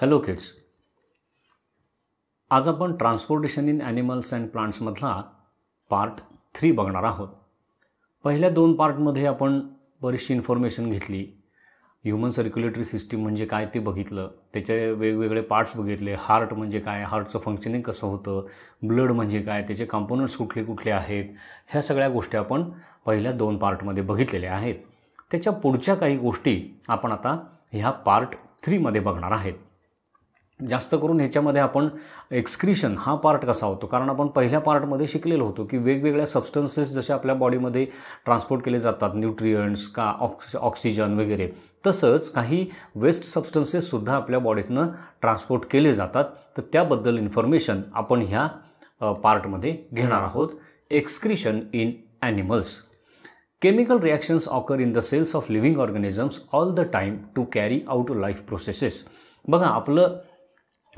Hello kids आज आपण transportation in animals and प्लांट्समधला पार्ट थ्री बघणार आहोत पहिल्या दोन पार्टमध्ये आपण बरीचशी इन्फॉर्मेशन घेतली ह्युमन सर्क्युलेटरी सिस्टीम म्हणजे काय ते बघितलं त्याचे वेगवेगळे पार्ट्स बघितले हार्ट म्हणजे काय हार्टचं फंक्शनिंग कसं होतं ब्लड म्हणजे काय त्याचे कंपोनंट्स कुठले कुठले आहेत ह्या सगळ्या गोष्टी आपण पहिल्या दोन पार्टमध्ये बघितलेल्या आहेत त्याच्या पुढच्या काही गोष्टी आपण आता ह्या पार्ट थ्रीमध्ये बघणार आहेत जास्त करून ह्याच्यामध्ये आपण एक्स्क्रिशन हा पार्ट कसा होतो कारण आपण पहिल्या पार्टमध्ये शिकलेलो होतो की वेगवेगळ्या सबस्टन्सेस जसे आपल्या बॉडीमध्ये ट्रान्सपोर्ट केले जातात न्यूट्रियंट्स का ऑक्सि ऑक्सिजन वगैरे तसंच काही वेस्ट सबस्टन्सेससुद्धा आपल्या बॉडीतनं ट्रान्सपोर्ट केले जातात तर त्याबद्दल इन्फॉर्मेशन आपण ह्या पार्टमध्ये घेणार आहोत excretion in animals chemical reactions occur in the cells of living organisms all the time to carry out life processes बघा आपलं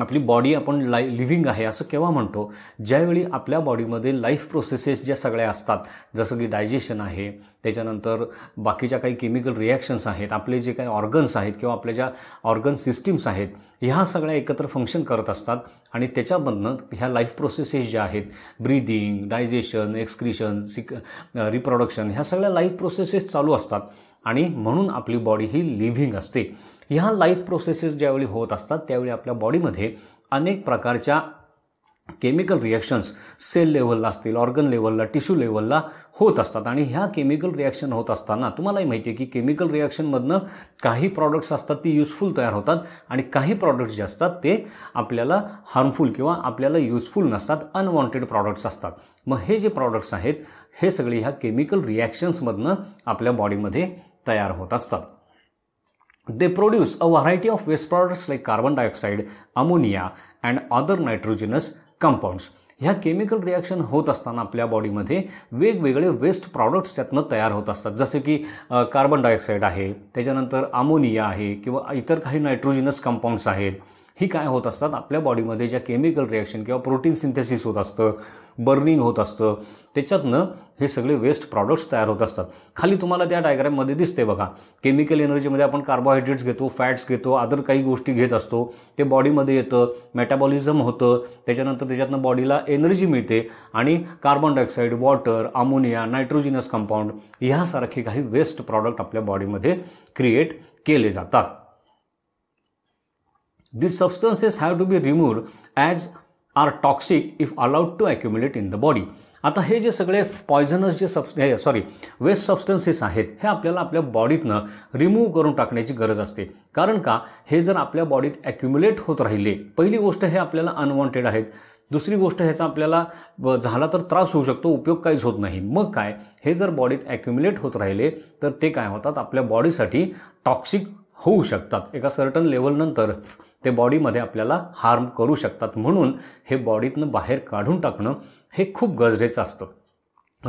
आपली बॉडी आपण लाय लिव्हिंग आहे असं केव्हा म्हणतो ज्यावेळी आपल्या बॉडीमध्ये लाईफ प्रोसेसेस ज्या सगळ्या असतात जसं की डायजेशन आहे त्याच्यानंतर बाकीच्या काही केमिकल रिॲक्शन्स आहेत आपले जे काही ऑर्गन्स आहेत किंवा आपल्या ज्या ऑर्गन सिस्टीम्स आहेत ह्या सगळ्या एकत्र फंक्शन करत असतात आणि त्याच्यामधनं ह्या लाईफ प्रोसेसेस ज्या आहेत ब्रीदिंग डायजेशन एक्सक्रिशन सिक रिप्रोडक्शन ह्या सगळ्या लाईफ प्रोसेसेस चालू असतात आणि म्हणून आपली बॉडी ही लिव्हिंग असते ह्या लाईफ प्रोसेसेस ज्यावेळी होत असतात त्यावेळी आपल्या बॉडीमध्ये अनेक प्रकारच्या केमिकल रिॲक्शन्स सेल लेवलला असतील ऑर्गन लेवलला टिश्यू लेवलला होत असतात आणि ह्या केमिकल रिॲक्शन होत असताना तुम्हालाही माहिती आहे की केमिकल रिॲक्शनमधनं काही प्रॉडक्ट्स असतात ते युजफुल तयार होतात आणि काही प्रॉडक्ट्स जे असतात ते आपल्याला हार्मफुल किंवा आपल्याला युजफुल नसतात अनवॉन्टेड प्रॉडक्ट्स असतात मग हे जे प्रॉडक्ट्स आहेत हे सगळे ह्या केमिकल रिॲक्शन्समधनं आपल्या बॉडीमध्ये तयार होत असतात they produce a variety of waste products like carbon dioxide ammonia and other nitrogenous compounds ह्या केमिकल रिॲक्शन होत असताना आपल्या बॉडीमध्ये वेगवेगळे वेस्ट प्रॉडक्ट्स त्यातनं तयार होत असतात जसे की कार्बन डायऑक्साईड आहे त्याच्यानंतर अमोनिया आहे किंवा इतर काही नायट्रोजिनस कंपाऊंड्स आहेत ही काय होत असतात आपल्या बॉडीमध्ये ज्या केमिकल रिॲक्शन किंवा प्रोटीन सिंथेसिस होत असतं बर्निंग होत असतं त्याच्यातनं हे सगळे वेस्ट प्रॉडक्ट्स तयार होत असतात खाली तुम्हाला त्या डायग्राममध्ये दिसते बघा केमिकल एनर्जीमध्ये आपण कार्बोहायड्रेट्स घेतो फॅट्स घेतो अदर काही गोष्टी घेत असतो ते बॉडीमध्ये येतं मेटाबॉलिझम होतं त्याच्यानंतर त्याच्यातनं बॉडीला एनर्जी मिळते आणि carbon dioxide water ammonia nitrogenous compound ह्यासारखे काही वेस्ट प्रॉडक्ट आपल्या बॉडीमध्ये क्रिएट केले जातात These substances have to be removed as are toxic if allowed to accumulate in the body आता हे जे सगळे पॉयझनस जे सब सॉरी वेस्ट सबस्टन्सेस आहेत हे आपल्याला आपल्या बॉडीतनं रिमूव्ह करून टाकण्याची गरज असते कारण का हे जर आपल्या बॉडीत ॲक्युम्युलेट होत राहिले पहिली गोष्ट हे आपल्याला अनवॉन्टेड आहेत दुसरी गोष्ट ह्याचा आपल्याला झाला तर त्रास होऊ शकतो उपयोग काहीच होत नाही मग काय हे जर बॉडीत ॲक्युम्युलेट होत राहिले तर ते काय होतात आपल्या बॉडीसाठी टॉक्सिक होऊ शकतात एका सर्टन लेवलनंतर ते बॉडीमध्ये आपल्याला हार्म करू शकतात म्हणून हे बॉडीतनं बाहेर काढून टाकणं हे खूप गरजेचं असतं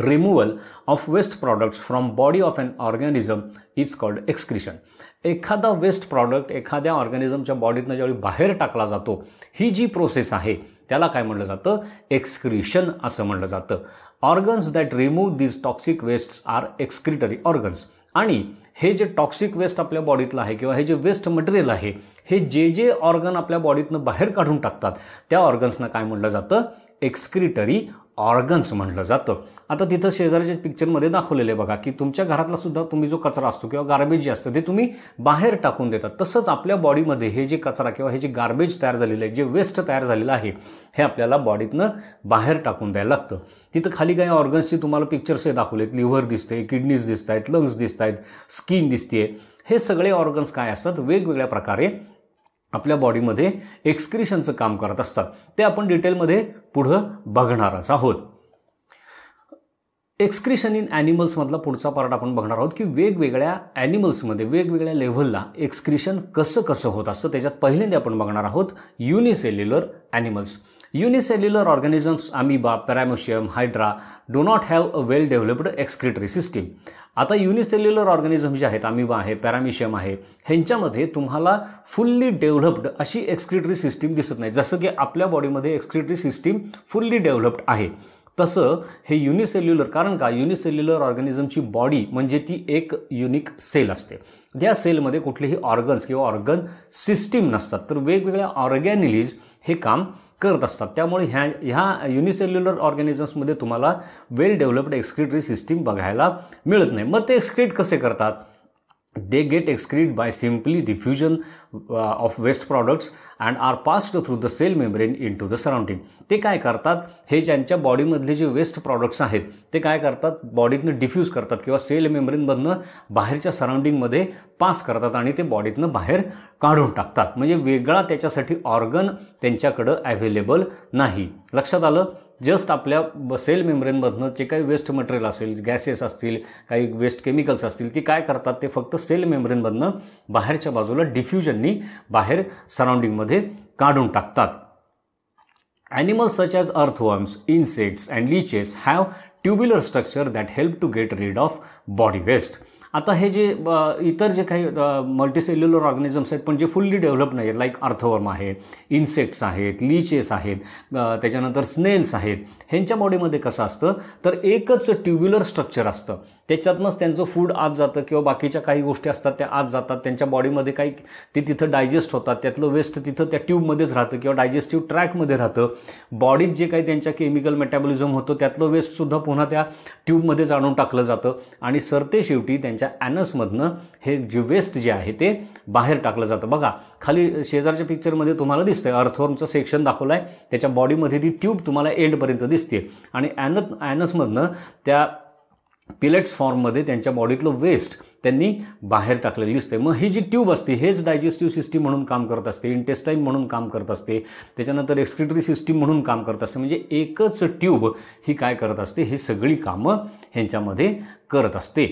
removal of waste products from body of an organism is called excretion एखादा वेस्ट प्रॉडक्ट एखाद्या ऑर्गॅनिझमच्या बॉडीतनं ज्यावेळी बाहेर टाकला जातो ही जी प्रोसेस आहे त्याला काय म्हटलं जातं एक्सक्रिशन असं म्हटलं जातं organs that remove these toxic wastes are excretory organs आणि हे जे टॉक्सिक वेस्ट आपल्या बॉडीतलं आहे किंवा हे जे वेस्ट मटेरियल आहे हे जे जे ऑर्गन आपल्या बॉडीतनं बाहेर काढून टाकतात त्या ऑर्गन्सना काय म्हटलं जातं एक्सक्रिटरी ऑर्गन्स म्हटलं जातं आता तिथं शेजारीच्या पिक्चरमध्ये दाखवलेलं आहे बघा की तुमच्या घरातला सुद्धा तुम्ही जो कचरा असतो किंवा गार्बेज जे असतं ते तुम्ही बाहेर टाकून देतात तसंच आपल्या बॉडीमध्ये हे जे कचरा किंवा हे जे गार्बेज तयार झालेलं आहे जे वेस्ट तयार झालेलं आहे हे आपल्याला बॉडीतनं बाहेर टाकून द्यायला लागतं तिथं खाली काही ऑर्गन्सची तुम्हाला पिक्चर्स हे दाखवलेत लिव्हर दिसते किडनीज दिसत आहेत लंग्स दिसत आहेत स्किन दिसते हे सगळे ऑर्गन्स काय असतात वेगवेगळ्या प्रकारे आपल्या बॉडीमध्ये एक्सक्रिशनचं काम करत असतात ते आपण डिटेलमध्ये पुढं बघणारच आहोत एक्सक्रिशन इन ॲनिमल्समधला पुढचा पार्ट आपण बघणार आहोत की वेगवेगळ्या ॲनिमल्समध्ये वेगवेगळ्या लेव्हलला एक्सक्रिशन कसं कसं होत असतं त्याच्यात पहिल्यांदा आपण बघणार आहोत unicellular animals unicellular organisms amoeba paramecium hydra do not have a well developed excretory system आता युनिसेल्युलर ऑर्गॅनिझम जे आहेत अमिबा आहे पॅरामिशियम आहे ह्यांच्यामध्ये तुम्हाला फुल्ली डेव्हलप्ड अशी एक्सक्रिटरी सिस्टीम दिसत नाही जसं की आपल्या बॉडीमध्ये एक्सक्रिटरी सिस्टीम फुल्ली डेव्हलप्ड आहे तसं हे युनिसेल्युलर कारण का युनिसेल्युलर ऑर्गॅनिझमची बॉडी म्हणजे ती एक युनिक सेल असते त्या सेलमध्ये कुठलेही ऑर्गन्स किंवा ऑर्गन सिस्टीम नसतात तर वेगवेगळ्या ऑर्गॅनिलीज हे काम करत असतात त्यामुळे ह्या ह्या युनिसेल्युलर ऑर्गॅनिझम्समध्ये तुम्हाला वेल डेव्हलप्ड एक्सक्रिटरी सिस्टीम बघायला मिळत नाही मग ते एक्सक्रिट कसे करतात they get excreted by simply diffusion of waste products and are passed through the cell membrane into the surrounding ते काय करतात हे ज्यांच्या बॉडीमधले जे वेस्ट प्रॉडक्ट्स आहेत ते काय करतात बॉडीतनं डिफ्यूज करतात किंवा सेल मेम्ब्रेनमधनं बाहेरच्या सराउंडिंगमध्ये पास करतात आणि ते बॉडीतनं बाहेर काढून टाकतात म्हणजे वेगळा त्याच्यासाठी ऑर्गन त्यांच्याकडं अवेलेबल नाही लक्षात आलं जस्ट आपल्या सेल मेम्ब्रेनमधनं जे काही वेस्ट मटेरियल असेल गॅसेस असतील काही वेस्ट केमिकल्स असतील ती काय करतात ते फक्त सेल मेम्ब्रेनमधनं बाहेरच्या बाजूला डिफ्युजननी बाहेर सराउंडिंगमध्ये काढून टाकतात animals such as earthworms, insects and leeches have tubular structure that help to get rid of body waste आता हे जे इतर जे काही मल्टीसेल्युलर ऑर्गॅनिझम्स आहेत पण जे फुल्ली डेव्हलप नाही आहेत लाईक अर्थवर्म आहेत इन्सेक्ट्स आहेत लीचेस आहेत त्याच्यानंतर स्नेल्स आहेत ह्यांच्या बॉडीमध्ये कसं असतं तर एकच ट्युब्युलर स्ट्रक्चर असतं त्याच्यातनंच त्यांचं फूड आज जातं किंवा बाकीच्या काही गोष्टी असतात त्या आज जातात त्यांच्या बॉडीमध्ये काही ते तिथं डायजेस्ट होतात त्यातलं वेस्ट तिथं त्या ट्यूबमध्येच राहतं किंवा डायजेस्टिव्ह ट्रॅकमध्ये राहतं बॉडीत जे काही त्यांच्या केमिकल मेटाबॉलिझम होतं त्यातलं वेस्टसुद्धा पुन्हा त्या ट्यूबमध्ये जाणून टाकलं जातं आणि सरते शेवटी त्यांच्या त्यांच्या ॲनसमधनं हे जे वेस्ट जे आहे ते बाहेर टाकलं जातं बघा खाली शेजारच्या पिक्चरमध्ये तुम्हाला आहे अर्थवॉर्मचं सेक्शन दाखवलं आहे त्याच्या बॉडीमध्ये ती ट्यूब तुम्हाला एंडपर्यंत दिसते आणि ॲनस ॲनसमधनं त्या पिलेट्स फॉर्ममध्ये त्यांच्या बॉडीतलं वेस्ट त्यांनी बाहेर टाकलेली दिसते मग ही जी ट्यूब असते हेच डायजेस्टिव्ह सिस्टीम म्हणून काम करत असते इंटेस्टाईन म्हणून काम करत असते त्याच्यानंतर एक्सक्रिटरी सिस्टीम म्हणून काम करत असते म्हणजे एकच ट्यूब ही काय करत असते ही सगळी कामं ह्यांच्यामध्ये करत असते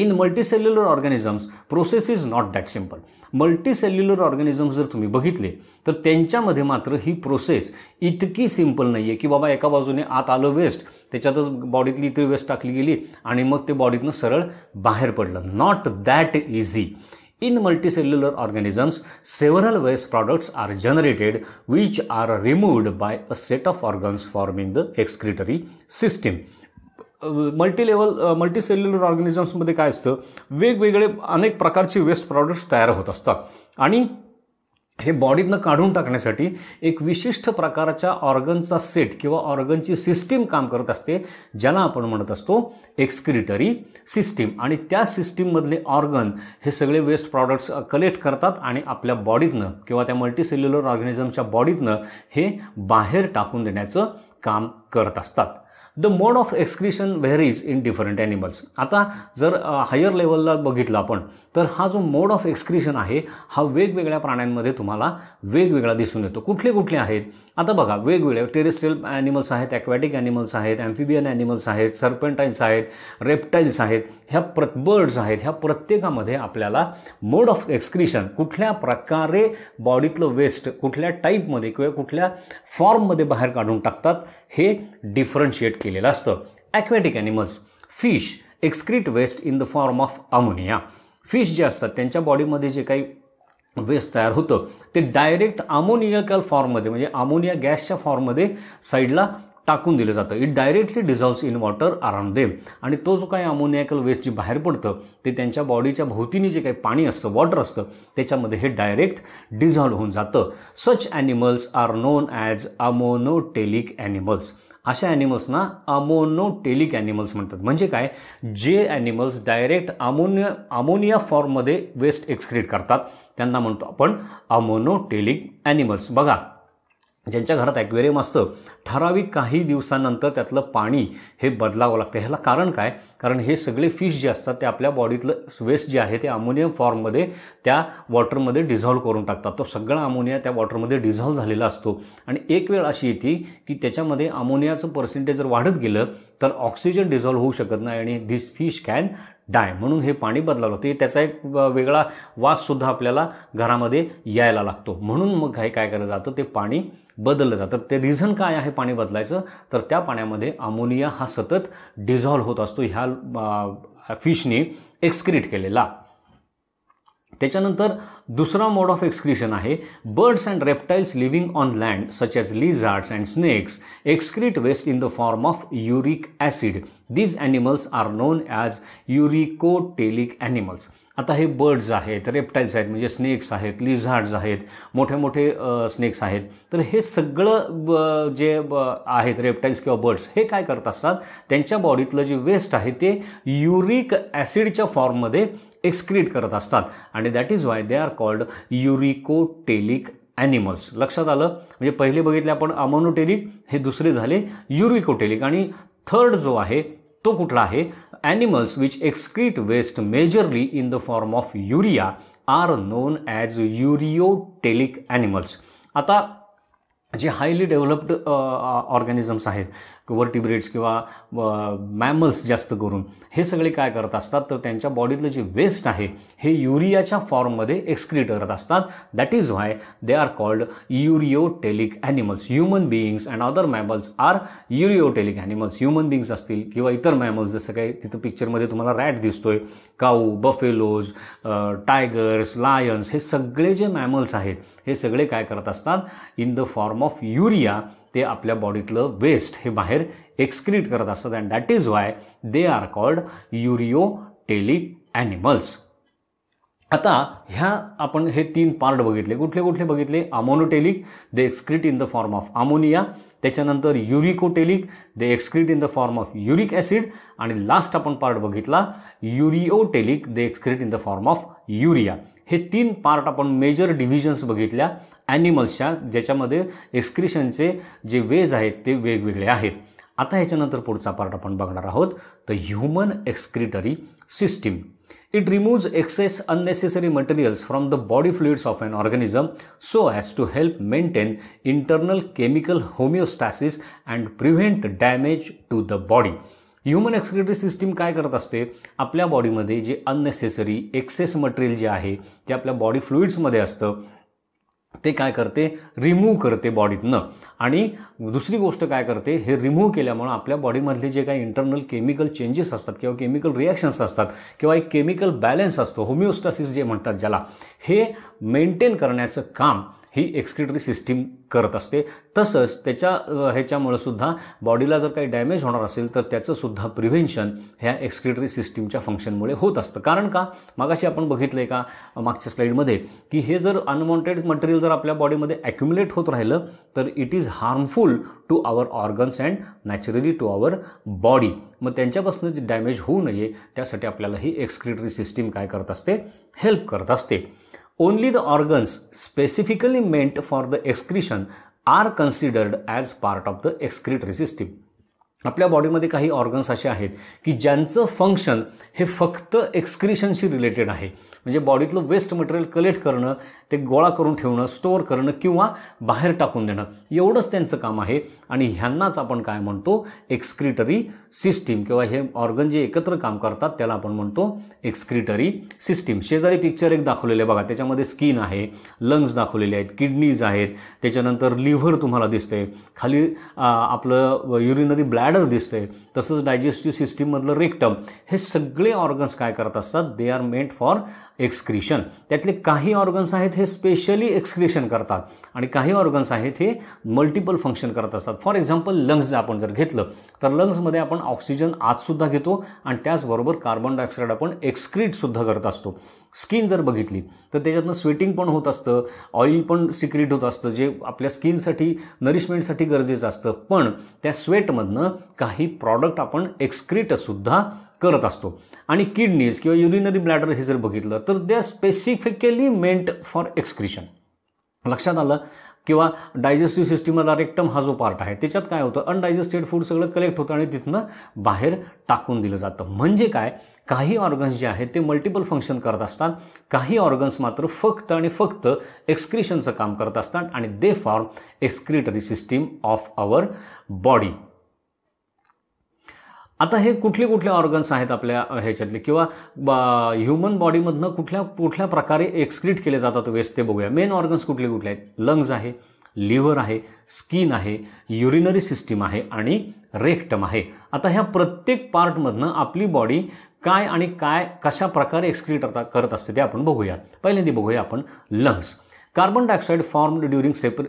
in multicellular organisms process is not that simple multicellular organisms जर तुम्ही बघितले तर त्यांच्यामध्ये मात्र ही प्रोसेस इतकी सिम्पल नाही आहे की बाबा एका बाजूने आत आलं वेस्ट त्याच्यातच बॉडीतली इतकी वेस्ट टाकली गेली आणि मग ते बॉडीतनं सरळ बाहेर पडलं not that easy in multicellular organisms several waste products are generated which are removed by a set of organs forming the excretory system multi multicellular multi cellular ऑर्गॅनिझम्समध्ये काय असतं वेगवेगळे अनेक प्रकारचे वेस्ट प्रॉडक्ट्स तयार होत असतात आणि हे बॉडीतनं काढून टाकण्यासाठी एक विशिष्ट प्रकारच्या ऑर्गनचा सेट किंवा ऑर्गनची सिस्टीम काम करत असते ज्याला आपण म्हणत असतो एक्सक्रिटरी सिस्टीम आणि त्या सिस्टीममधले ऑर्गन हे सगळे वेस्ट प्रॉडक्ट्स कलेक्ट करतात आणि आपल्या बॉडीतनं किंवा त्या मल्टीसेल्युलर ऑर्गॅनिझमच्या बॉडीतनं हे बाहेर टाकून देण्याचं काम करत असतात the mode of excretion varies in different animals आता जर हायर लेवलला बघितलं आपण तर हा जो मोड ऑफ एक्सक्रिशन आहे हा वेगवेगळ्या प्राण्यांमध्ये तुम्हाला वेगवेगळा दिसून येतो कुठले कुठले आहेत आता बघा वेगवेगळे टेरेस्ट्रियल ॲनिमल्स आहेत ॲक्वॅटिक ॲनिमल्स आहेत ॲम्फिबियन ॲनिमल्स आहेत सर्पंटाईन्स आहेत रेप्टाईल्स आहेत ह्या प्र बर्ड्स आहेत ह्या प्रत्येकामध्ये आपल्याला मोड ऑफ एक्सक्रिशन कुठल्या प्रकारे बॉडीतलं वेस्ट कुठल्या टाईपमध्ये किंवा कुठल्या फॉर्ममध्ये बाहेर काढून टाकतात हे डिफरन्शिएट केलेलं असतं aquatic animals fish excrete waste in the form of ammonia fish जे असतात त्यांच्या बॉडीमध्ये जे काही वेस्ट तयार होतं ते डायरेक्ट अमोनियाकल फॉर्ममध्ये म्हणजे अमोनिया गॅसच्या फॉर्ममध्ये साईडला टाकून दिलं जातं it directly dissolves in water around them आणि तो जो काही अमोनियाकल वेस्ट जी बाहेर पडतं ते त्यांच्या बॉडीच्या भोवतीने जे काही पाणी असतं वॉटर असतं त्याच्यामध्ये हे डायरेक्ट डिझॉल्व्ह होऊन जातं such animals are known as ammonotelic animals अशा ॲनिमल्सना अमोनोटेलिक ॲनिमल्स म्हणतात म्हणजे काय जे ॲनिमल्स डायरेक्ट अमोनिया अमोनिया फॉर्ममध्ये वेस्ट एक्सक्रीट करतात त्यांना म्हणतो आपण अमोनोटेलिक ॲनिमल्स बघा ज्यांच्या घरात ॲक्वेरियम असतं ठराविक काही दिवसानंतर त्यातलं पाणी हे बदलावं लागतं ह्याला कारण काय कारण हे सगळे फिश जे असतात ते आपल्या बॉडीतलं वेस्ट जे आहे ते अमोनियम फॉर्ममध्ये त्या वॉटरमध्ये डिझॉल्व करून टाकतात तो सगळा अमोनिया त्या वॉटरमध्ये डिझॉल्व झालेला असतो आणि एक वेळ अशी येते की त्याच्यामध्ये अमोनियाचं पर्सेंटेज जर वाढत गेलं तर ऑक्सिजन डिझॉल्व होऊ शकत नाही आणि धिस फिश कॅन डाय म्हणून हे पाणी बदलावं लागतं त्याचा एक वेगळा वास सुद्धा आपल्याला घरामध्ये यायला लागतो म्हणून मग हे काय केलं जातं ते पाणी बदललं जातं ते रिझन काय आहे पाणी बदलायचं तर त्या पाण्यामध्ये अमोनिया हा सतत डिझॉल्व्ह होत असतो ह्या फिशने एक्सक्रीट केलेला त्याच्यानंतर दुसरा मोड ऑफ एक्सक्रिशन आहे birds and reptiles living on land such as lizards and snakes excrete waste in the form of uric acid these animals are known as uricotelic animals आता हे birds आहेत reptiles आहेत म्हणजे snacks आहेत लिझार्ड्स आहेत मोठे मोठे स्नेक्स आहेत तर हे सगळं जे आहेत रेप्टाईल्स किंवा बर्ड्स हे काय करत असतात त्यांच्या बॉडीतलं जे वेस्ट आहे ते युरिक ॲसिडच्या फॉर्ममध्ये एक्सक्रीट करत असतात आणि that is why they are called uricotelic animals लक्षात आलं म्हणजे पहिले बघितले आपण अमोनोटेलिक हे दुसरे झाले युरिकोटेलिक आणि थर्ड जो आहे तो कुठला आहे animals which excrete waste majorly in the form of urea are known as ureotelic animals आता जे हायली डेव्हलप्ड ऑर्गॅनिझम्स आहेत वर्टिब्रेट्स किंवा मॅमल्स जास्त करून हे सगळे काय करत असतात तर त्यांच्या बॉडीतलं जे वेस्ट आहे हे युरियाच्या फॉर्ममध्ये एक्सक्रीट करत असतात that is why they are called ureotelic animals human beings and other mammals are ureotelic animals human beings असतील किंवा इतर मॅमल्स जसं काही तिथं पिक्चरमध्ये तुम्हाला रॅट दिसतोय काऊ बफेलोज टायगर्स लायन्स हे सगळे जे मॅमल्स आहेत हे सगळे काय करत असतात in the form of urea ते आपल्या बॉडीतलं वेस्ट हे बाहेर एक्सक्रीट करत असतात and that is why they are called ureotelic animals आता ह्या आपण हे तीन पार्ट बघितले कुठले कुठले बघितले ammonotelic they excrete in the form of ammonia त्याच्यानंतर uricotelic they excrete in the form of uric acid आणि लास्ट आपण पार्ट बघितला ureotelic they excrete in the form of urea हे तीन पार्ट आपण मेजर डिव्हिजन्स बघितल्या ॲनिमल्सच्या ज्याच्यामध्ये एक्सक्रिशनचे जे वेज आहेत ते वेगवेगळे आहेत आता ह्याच्यानंतर पुढचा पार्ट आपण बघणार आहोत the human excretory system It removes excess unnecessary materials from the body fluids of an organism so as to help maintain internal chemical homeostasis and prevent damage to the body. Human excretory system काय करत असते आपल्या बॉडीमध्ये जे unnecessary access material जे आहे जे आपल्या बॉडी फ्लुइड्समध्ये असतं ते काय करते रिमूव्ह करते बॉडीतनं आणि दुसरी गोष्ट काय करते हे रिमूव्ह केल्यामुळं आपल्या बॉडीमधले जे काही इंटरनल केमिकल चेंजेस असतात किंवा केमिकल रिॲक्शन्स असतात किंवा एक केमिकल बॅलन्स असतो होमिओस्टासिस जे म्हणतात ज्याला हे मेंटेन करण्याचं काम ही एक्सक्रिटरी सिस्टीम करत असते तसंच त्याच्या ह्याच्यामुळे सुद्धा बॉडीला जर काही डॅमेज होणार असेल तर त्याचं सुद्धा प्रिव्हेन्शन ह्या एक्सक्रिटरी सिस्टीमच्या फंक्शनमुळे होत असतं कारण का मागाशी आपण बघितलं आहे का मागच्या स्लाईडमध्ये की हे जर अनवॉन्टेड मटेरियल जर आपल्या बॉडीमध्ये ॲक्युम्युलेट होत राहिलं तर it is harmful to our organs and naturally to our body मग त्यांच्यापासून जे डॅमेज होऊ नये त्यासाठी आपल्याला ही एक्सक्रिटरी सिस्टीम काय करत असते हेल्प करत असते Only the organs specifically meant for the excretion are considered as part of the excretory system. आपल्या बॉडीमध्ये काही ऑर्गन्स असे आहेत की ज्यांचं फंक्शन हे फक्त एक्स्क्रिशनशी रिलेटेड आहे म्हणजे बॉडीतलं वेस्ट मटेरियल कलेक्ट करणं ते गोळा करून ठेवणं स्टोअर करणं किंवा बाहेर टाकून देणं एवढंच त्यांचं काम आहे आणि ह्यांनाच आपण काय म्हणतो एक्स्क्रिटरी सिस्टीम किंवा हे ऑर्गन जे एकत्र काम करतात त्याला आपण म्हणतो एक्स्क्रिटरी सिस्टीम शेजारी पिक्चर एक दाखवलेले बघा त्याच्यामध्ये स्किन आहे लंग्स दाखवलेले आहेत किडनीज आहेत त्याच्यानंतर लिव्हर तुम्हाला दिसते खाली आपलं युरिनरी ब्लॅड ब्लॅडर दिसते तसंच डायजेस्टिव्ह सिस्टीममधलं रेक्टम हे सगळे ऑर्गन्स काय करत असतात they are meant for excretion त्यातले काही ऑर्गन्स आहेत हे स्पेशली एक्सक्रिशन करतात आणि काही ऑर्गन्स आहेत हे मल्टिपल फंक्शन करत असतात फॉर एक्झाम्पल लंग्स आपण जर घेतलं तर लंग्समध्ये आपण ऑक्सिजन आतसुद्धा घेतो आणि त्याचबरोबर कार्बन डायऑक्साईड आपण एक्सक्रीटसुद्धा करत असतो स्किन जर बघितली तर त्याच्यातनं स्वेटिंग पण होत असतं ऑइल पण सिक्रीट होत असतं जे आपल्या स्किनसाठी नरिशमेंटसाठी गरजेचं असतं पण त्या स्वेटमधनं काही प्रॉडक्ट आपण एक्सक्रीटसुद्धा करत असतो आणि किडनीज किंवा युरिनरी ब्लॅडर हे जर बघितलं तर they specifically meant for excretion लक्षात आलं किंवा डायजेस्टिव्ह सिस्टीमला रेक्टम हा जो पार्ट आहे त्याच्यात काय होतं अनडायजेस्टेड फूड सगळं कलेक्ट होतं आणि तिथनं बाहेर टाकून दिलं जातं म्हणजे काय काही ऑर्गन्स जे आहेत ते मल्टिपल फंक्शन करत असतात काही ऑर्गन्स मात्र फक्त आणि फक्त एक्सक्रिशनचं काम करत असतात आणि they form excretory system of our body आता हे कुठले कुठले ऑर्गन्स आहेत आपल्या ह्याच्यातले किंवा ह्युमन बॉडीमधनं कुठल्या कुठल्या प्रकारे एक्सक्रीट केले जातात वेस्ट ते बघूया मेन ऑर्गन्स कुठले कुठले आहेत लंग्स आहे लिव्हर आहे स्किन आहे युरिनरी सिस्टीम आहे आणि रेक्टम आहे आता ह्या प्रत्येक पार्टमधनं आपली बॉडी काय आणि काय कशा प्रकारे एक्सक्रीट करत असते ते आपण बघूया पहिल्यांदी बघूया आपण lungs carbon dioxide form during cellular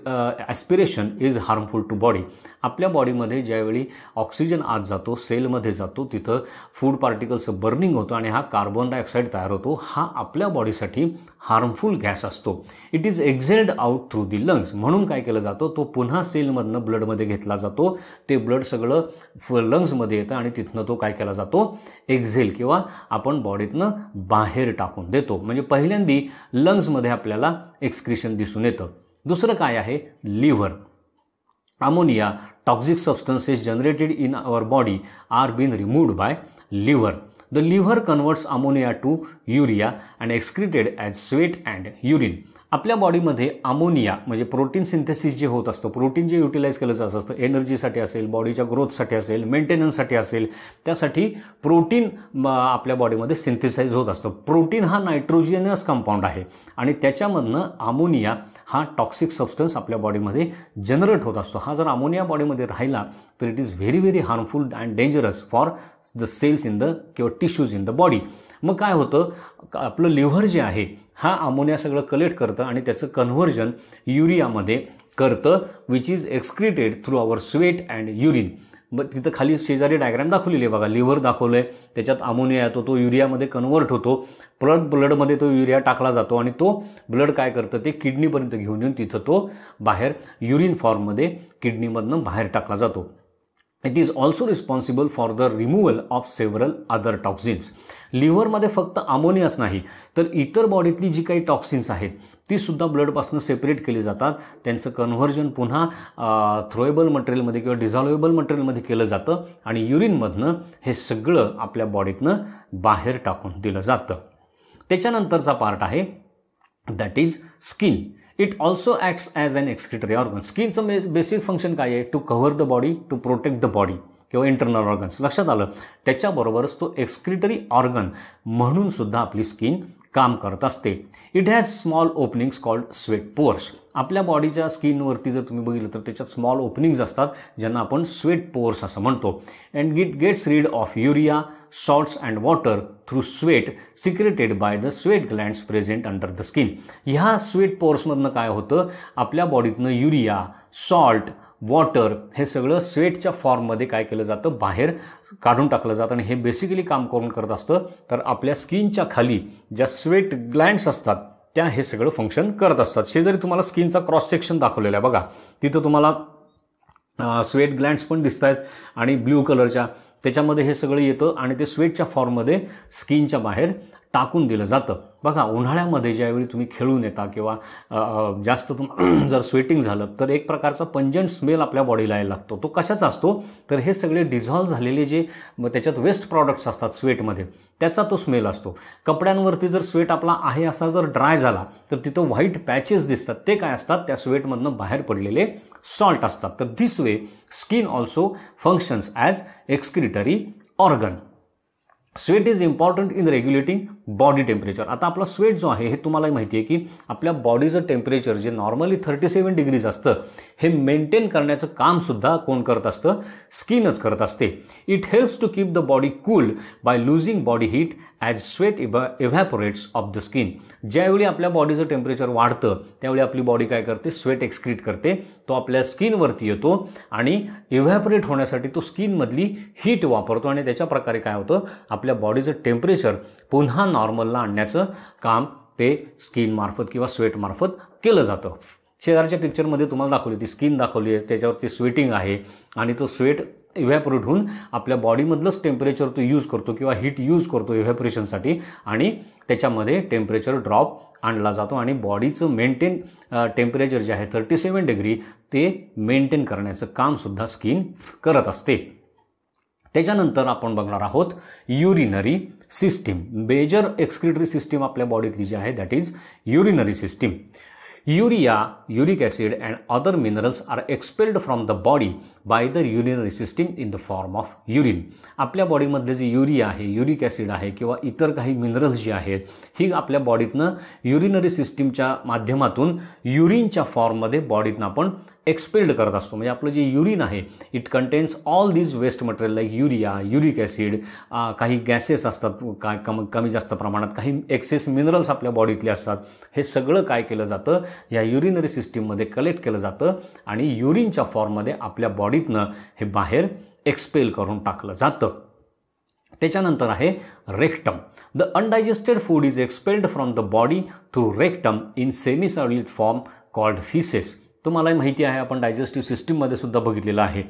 respiration is harmful to body आपल्या बॉडीमध्ये ज्यावेळी ऑक्सिजन आत जातो सेलमध्ये जातो तिथं फूड पार्टिकल्स बर्निंग होतो आणि हा कार्बन डायऑक्साईड तयार होतो हा आपल्या बॉडीसाठी हार्मफुल गॅस असतो it is exhaled out through the lungs म्हणून काय केलं जातं तो पुन्हा सेलमधनं ब्लडमध्ये घेतला जातो ते ब्लड सगळं फ लंग्समध्ये येतं आणि तिथनं तो काय केला जातो एक्झेल किंवा आपण बॉडीतनं बाहेर टाकून देतो म्हणजे पहिल्यांदी लंग्समध्ये आपल्याला एक्सक्रि दिसून येतं दुसरं काय आहे liver ammonia toxic substances generated in our body are been removed by liver the liver converts ammonia to urea and excreted as sweat and urine आपल्या बॉडीमध्ये अमोनिया म्हणजे प्रोटीन सिंथेसिस जे होत असतं प्रोटीन जे युटिलाइज केलं जात असतं एनर्जीसाठी असेल बॉडीच्या ग्रोथसाठी असेल मेंटेनन्ससाठी असेल त्यासाठी प्रोटीन आपल्या बॉडीमध्ये सिंथेसाइज होत असतं प्रोटीन हा नायट्रोजिनियस कंपाऊंड आहे आणि त्याच्यामधनं अमोनिया हा टॉक्सिक सबस्टन्स आपल्या बॉडीमध्ये जनरेट होत असतो हा जर अमोनिया बॉडीमध्ये राहिला तर it is very very harmful and dangerous for the cells in the किंवा टिश्यूज इन द बॉडी मग काय होतं आपलं लिव्हर जे आहे हा अमोनिया सगळं कलेक्ट करतं आणि त्याचं कन्व्हर्जन युरियामध्ये करतं which is excreted through our sweat and urine मग तिथं खाली शेजारी डायग्राम दाखवलेली आहे बघा लिव्हर दाखवलं आहे त्याच्यात अमोनिया येतो तो युरियामध्ये कन्वर्ट होतो प्लड ब्लडमध्ये तो युरिया टाकला जातो आणि तो ब्लड काय करतं ते किडनीपर्यंत घेऊन येऊन तिथं तो बाहेर युरिन फॉर्ममध्ये किडनीमधनं बाहेर टाकला जातो it is also responsible for the removal of several other toxins लिव्हरमध्ये फक्त अमोनियाच नाही तर इतर बॉडीतली जी काही टॉक्सिन्स आहेत ती सुद्धा ब्लडपासून सेपरेट केली जातात त्यांचं कन्व्हर्जन पुन्हा थ्रोएबल मटेरियलमध्ये किंवा डिझॉल्वेबल मटेरियलमध्ये केलं जातं आणि युरिनमधनं हे सगळं आपल्या बॉडीतनं बाहेर टाकून दिलं जातं त्याच्यानंतरचा पार्ट आहे that is skin it also acts as an excretory organ स्किनचं बेसिक फंक्शन काय आहे to cover the body to protect the body किंवा इंटरनल ऑर्गन्स लक्षात आलं त्याच्याबरोबरच तो एक्सक्रिटरी ऑर्गन म्हणून सुद्धा आपली स्किन काम करत असते it has small openings called sweat pores आपल्या बॉडीच्या स्किनवरती जर तुम्ही बघितलं तर त्याच्यात स्मॉल ओपनिंग्स असतात ज्यांना आपण स्वेट पोअर्स असं म्हणतो and get gets rid of urea salts and water through sweat secreted by the sweat glands present under the skin ह्या स्वेट पोर्समधनं काय होतं आपल्या बॉडीतनं युरिया सॉल्ट वॉटर हे सगळं स्वेटच्या फॉर्ममध्ये काय केलं जातं बाहेर काढून टाकलं जातं आणि हे बेसिकली काम करून करत असतं तर आपल्या स्किनच्या खाली ज्या स्वेट ग्लँड्स असतात त्या हे सगळं फंक्शन करत असतात शेजारी तुम्हाला स्किनचा क्रॉस सेक्शन दाखवलेला आहे बघा तिथं तुम्हाला स्वेट ग्लँड्स पण दिसत आहेत आणि ब्ल्यू कलरच्या त्याच्यामध्ये हे सगळं येतं आणि ते स्वेटच्या फॉर्ममध्ये स्किनच्या बाहेर टाकून दिलं जातं बघा उन्हाळ्यामध्ये ज्यावेळी तुम्ही खेळून येता किंवा जास्त तुम जर स्वेटिंग झालं तर एक प्रकारचा पंजंट स्मेल आपल्या बॉडीला यायला लागतो तो कशाचा असतो तर हे सगळे डिझॉल्व्ह झालेले जे त्याच्यात वेस्ट प्रॉडक्ट्स असतात स्वेटमध्ये त्याचा तो स्मेल असतो कपड्यांवरती जर स्वेट आपला आहे असा जर ड्राय झाला तर तिथं व्हाईट पॅचेस दिसतात ते काय असतात त्या स्वेटमधनं बाहेर पडलेले सॉल्ट असतात तर this way skin also functions as excretory organ sweat is important in regulating body temperature आता आपला स्वेट जो आहे हे तुम्हाला माहिती आहे की आपल्या बॉडीचं टेम्परेचर जे नॉर्मली थर्टी सेवन डिग्रीज असतं हे मेंटेन करण्याचं कामसुद्धा कोण करत असतं स्किनच करत असते it helps to keep the body cool by losing body heat as sweat evaporates off the skin ज्यावेळी आपल्या बॉडीचं टेम्परेचर वाढतं त्यावेळी आपली बॉडी काय करते स्वेट एक्सक्रीट करते तो आपल्या स्किनवरती येतो आणि इव्हॅपोरेट होण्यासाठी तो स्किनमधली हीट वापरतो आणि त्याच्या प्रकारे काय होतं आपल्या बॉडीचं टेम्परेचर पुन्हा नॉर्मलला आणण्याचं काम ते स्किनमार्फत किंवा स्वेटमार्फत केलं जातं शेजारच्या पिक्चरमध्ये तुम्हाला दाखवली ती स्किन दाखवली आहे त्याच्यावरती स्वेटिंग आहे आणि तो स्वेट इव्हॅपोरेट होऊन आपल्या बॉडीमधलंच टेम्परेचर तो यूज करतो किंवा हीट यूज करतो इव्हॅपोरेशनसाठी आणि त्याच्यामध्ये टेम्परेचर ड्रॉप आणला जातो आणि बॉडीचं मेंटेन टेम्परेचर जे आहे थर्टी सेवन डिग्री ते मेंटेन करण्याचं कामसुद्धा स्किन करत असते त्याच्यानंतर आपण बघणार आहोत urinary system major excretory system आपल्या बॉडीतली जी आहे that is urinary system urea uric acid and other minerals are expelled from the body by the urinary system in the form of urine आपल्या बॉडीमधले जे युरिया आहे युरिक ॲसिड आहे किंवा इतर काही मिनरल्स जे आहेत ही आपल्या बॉडीतनं युरिनरी सिस्टीमच्या माध्यमातून युरिनच्या फॉर्ममध्ये बॉडीतनं आपण एक्सपेल्ड करत असतो म्हणजे आपलं जे युरिन आहे it contains all these waste material like urea uric acid काही गॅसेस असतात का कम कमी जास्त प्रमाणात काही एक्सेस मिनरल्स आपल्या बॉडीतले असतात हे सगळं काय केलं जातं या युरिनरी सिस्टीममध्ये कलेक्ट केलं जातं आणि युरिनच्या फॉर्ममध्ये आपल्या बॉडीतनं हे बाहेर एक्सपेल करून टाकलं जातं त्याच्यानंतर आहे rectum the undigested food is expelled from the body through rectum in semi solid form called faeces तुम्हालाही माहिती आहे आपण डायजेस्टिव्ह सिस्टीममध्ये सुद्धा बघितलेलं आहे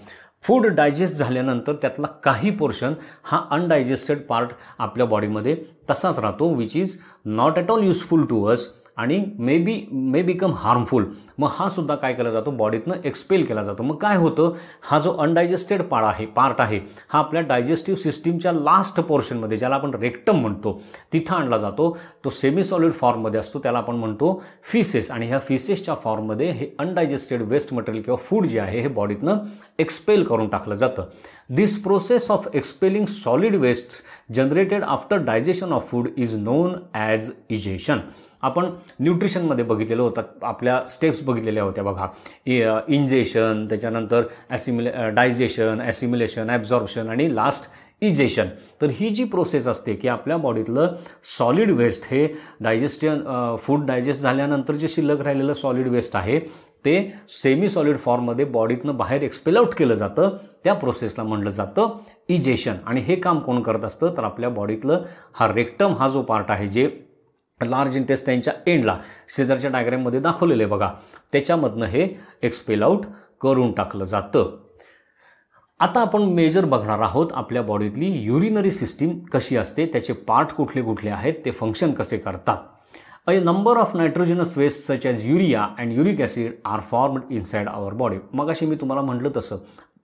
फूड डायजेस्ट झाल्यानंतर त्यातला काही पोर्शन हा अनडायजेस्टेड पार्ट आपल्या बॉडीमध्ये तसाच राहतो which is not at all useful to us आणि may be may become harmful मग हा सुद्धा काय केला जातो बॉडीतनं एक्सपेल केला जातो मग काय होतं हा जो अनडायजेस्टेड पाळ आहे पार्ट आहे हा आपल्या डायजेस्टिव्ह सिस्टीमच्या लास्ट पोर्शनमध्ये ज्याला आपण रेक्टम म्हणतो तिथं आणला जातो तो सेमी सॉलिड फॉर्ममध्ये असतो त्याला आपण म्हणतो फिसेस आणि ह्या फिसेसच्या फॉर्ममध्ये हे अनडायजेस्टेड वेस्ट मटेरियल किंवा फूड जे आहे हे बॉडीतनं एक्सपेल करून टाकलं जातं this process of expelling solid waste generated after digestion of food is known as egestion आपण न्यूट्रिशनमध्ये बघितलेलं होतं आपल्या स्टेप्स बघितलेल्या होत्या बघा इंजेशन त्याच्यानंतर ॲसिम्युले डायजेशन ॲसिम्युलेशन ॲब्झॉर्प्शन आणि लास्ट इजेशन तर ही जी प्रोसेस असते की आपल्या बॉडीतलं सॉलिड वेस्ट हे डायजेस्टन फूड डायजेस्ट झाल्यानंतर जे शिल्लक राहिलेलं सॉलिड वेस्ट आहे ते सेमी सॉलिड फॉर्ममध्ये बॉडीतनं बाहेर एक्सपेल आउट केलं जातं त्या प्रोसेसला म्हटलं जातं इजेशन आणि हे काम कोण करत असतं तर आपल्या बॉडीतलं हा रेक्टम हा जो पार्ट आहे जे लार्ज इंटेस्टाईनच्या एंडला शेजारच्या मध्ये दाखवलेलं आहे बघा त्याच्यामधनं हे एक्सपेल आऊट करून टाकलं जातं आता आपण मेजर बघणार आहोत आपल्या बॉडीतली युरिनरी सिस्टीम कशी असते त्याचे पार्ट कुठले कुठले आहेत ते फंक्शन कसे करतात a number of nitrogenous waste such as urea and uric acid are formed inside our body मग अशी मी तुम्हाला म्हटलं तसं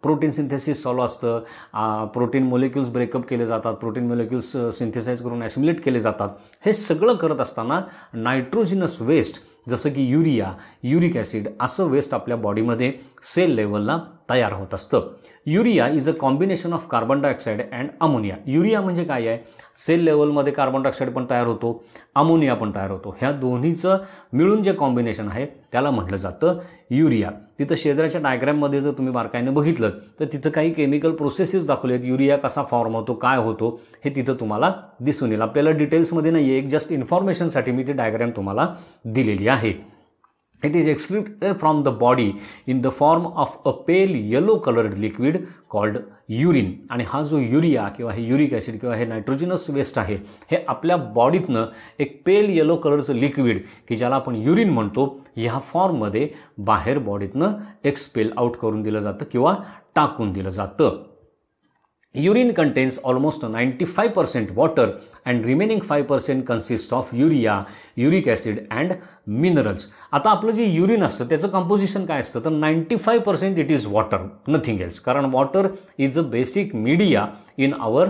प्रोटीन सिंथेसिस चालू असतं प्रोटीन मोलिक्युल्स ब्रेकअप केले जातात प्रोटीन मोलिक्युल्स सिंथेसाईज करून ॲसिम्युलेट केले जातात हे सगळं करत असताना नायट्रोजिनस वेस्ट जसं की युरिया युरिक ॲसिड असं वेस्ट आपल्या बॉडीमध्ये सेल लेवलला तयार होत असतं urea is a combination of carbon dioxide and ammonia urea म्हणजे काय आहे सेल लेवलमध्ये कार्बन डायऑक्साईड पण तयार होतो अमोनिया पण तयार होतो ह्या दोन्हीचं मिळून जे कॉम्बिनेशन आहे त्याला म्हटलं जातं युरिया तिथं शेजराच्या डायग्रॅममध्ये जर तुम्ही बारकाईने बघितलं तर तिथं काही केमिकल प्रोसेसेस दाखवले आहेत युरिया कसा फॉर्म होतो काय होतो हे तिथं तुम्हाला दिसून येईल आपल्याला डिटेल्समध्ये नाही आहे एक जस्ट इन्फॉर्मेशनसाठी मी ती डायग्रॅम तुम्हाला दिलेली आहे आहे it is excreted from the body in the form of a pale yellow coloured liquid called urine आणि हा जो युरिया किंवा हे युरिक किंवा हे ॲसिड नायट्रोजनस वेस्ट आहे हे आपल्या बॉडीतनं एक पेल येलो कलरचं लिक्विड की ज्याला आपण युरिन म्हणतो ह्या फॉर्ममध्ये बाहेर बॉडीतनं एक्सपेल आउट करून दिलं जातं किंवा टाकून दिलं जातं urine contains almost ninety five percent water and remaining five percent consist of urea uric acid and minerals आता आपलं जे युरिन असतं त्याचं कंपोजिशन काय असतं तर ninety five percent it is water nothing else कारण water is a basic media in our